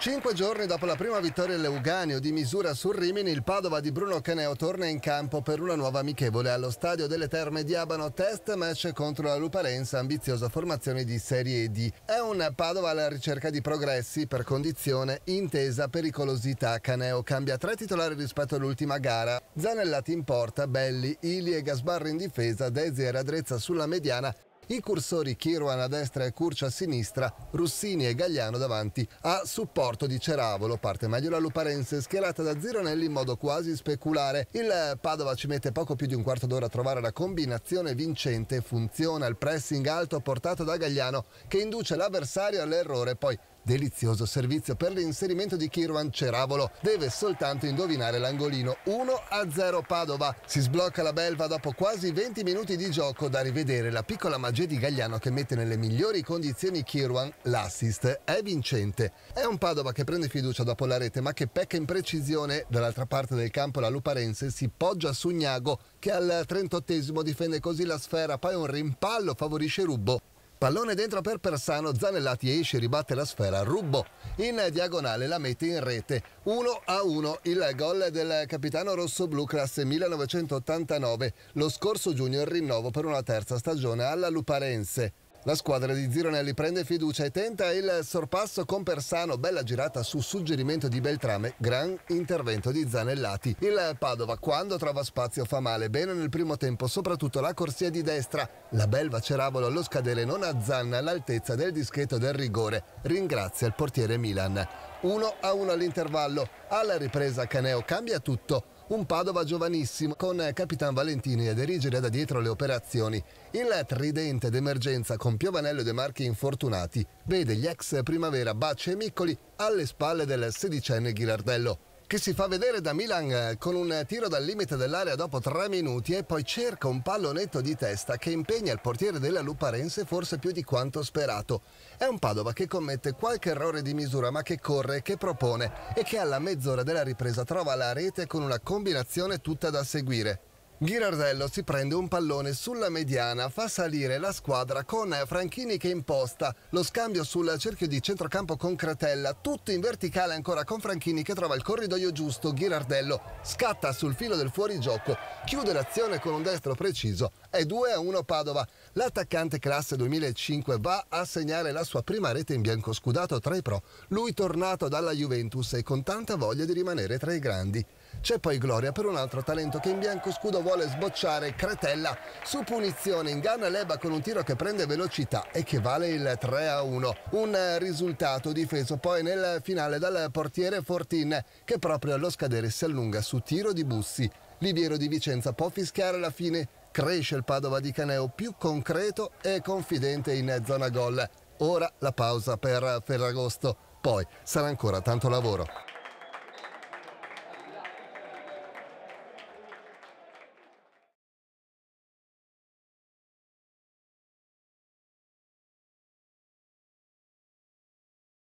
Cinque giorni dopo la prima vittoria all'Euganeo di misura sul Rimini, il Padova di Bruno Caneo torna in campo per una nuova amichevole allo stadio delle Terme di Abano, test match contro la Lupalenza, ambiziosa formazione di Serie D. È un Padova alla ricerca di progressi per condizione, intesa, pericolosità. Caneo cambia tre titolari rispetto all'ultima gara. Zanellati in porta, Belli, Ili e Gasbarri in difesa, Desi e Radrezza sulla mediana i cursori Kirwan a destra e Curcio a sinistra, Russini e Gagliano davanti, a supporto di Ceravolo, parte meglio la Luparense, schierata da Zironelli in modo quasi speculare. Il Padova ci mette poco più di un quarto d'ora a trovare la combinazione vincente, funziona il pressing alto portato da Gagliano che induce l'avversario all'errore, poi delizioso servizio per l'inserimento di Kirwan Ceravolo. Deve soltanto indovinare l'angolino 1-0 Padova. Si sblocca la belva dopo quasi 20 minuti di gioco da rivedere la piccola magia di Gagliano che mette nelle migliori condizioni Kirwan. L'assist è vincente. È un Padova che prende fiducia dopo la rete ma che pecca in precisione. Dall'altra parte del campo la Luparense si poggia su Gnago che al 38 difende così la sfera, poi un rimpallo favorisce Rubbo Pallone dentro per Persano, Zanellati esce, ribatte la sfera, Rubbo in diagonale la mette in rete. 1 a 1 il gol del capitano rosso-blu classe 1989, lo scorso giugno il rinnovo per una terza stagione alla Luparense. La squadra di Zironelli prende fiducia e tenta il sorpasso con Persano, bella girata su suggerimento di Beltrame, gran intervento di Zanellati. Il Padova quando trova spazio fa male, bene nel primo tempo, soprattutto la corsia di destra. La Belva Ceravolo allo scadere non azzanna all'altezza del dischetto del rigore, ringrazia il portiere Milan. 1 a 1 all'intervallo, alla ripresa Caneo cambia tutto un Padova giovanissimo con Capitan Valentini a dirigere da dietro le operazioni. Il tridente d'emergenza con Piovanello e De Marchi infortunati vede gli ex Primavera Bacci e Miccoli alle spalle del sedicenne Ghilardello che si fa vedere da Milan eh, con un tiro dal limite dell'area dopo tre minuti e poi cerca un pallonetto di testa che impegna il portiere della Luparense forse più di quanto sperato. È un Padova che commette qualche errore di misura ma che corre, che propone e che alla mezz'ora della ripresa trova la rete con una combinazione tutta da seguire. Ghirardello si prende un pallone sulla mediana, fa salire la squadra con Franchini che imposta lo scambio sul cerchio di centrocampo con Cratella, tutto in verticale ancora con Franchini che trova il corridoio giusto, Ghirardello scatta sul filo del fuorigioco, chiude l'azione con un destro preciso e 2 a 1 Padova. L'attaccante classe 2005 va a segnare la sua prima rete in bianco scudato tra i pro, lui tornato dalla Juventus e con tanta voglia di rimanere tra i grandi. C'è poi Gloria per un altro talento che in bianco scudo vuole sbocciare Cretella. Su punizione inganna Leba con un tiro che prende velocità e che vale il 3 a 1. Un risultato difeso poi nel finale dal portiere Fortin che proprio allo scadere si allunga su tiro di Bussi. Liviero di Vicenza può fischiare la fine. Cresce il Padova di Caneo più concreto e confidente in zona gol. Ora la pausa per Ferragosto. Poi sarà ancora tanto lavoro.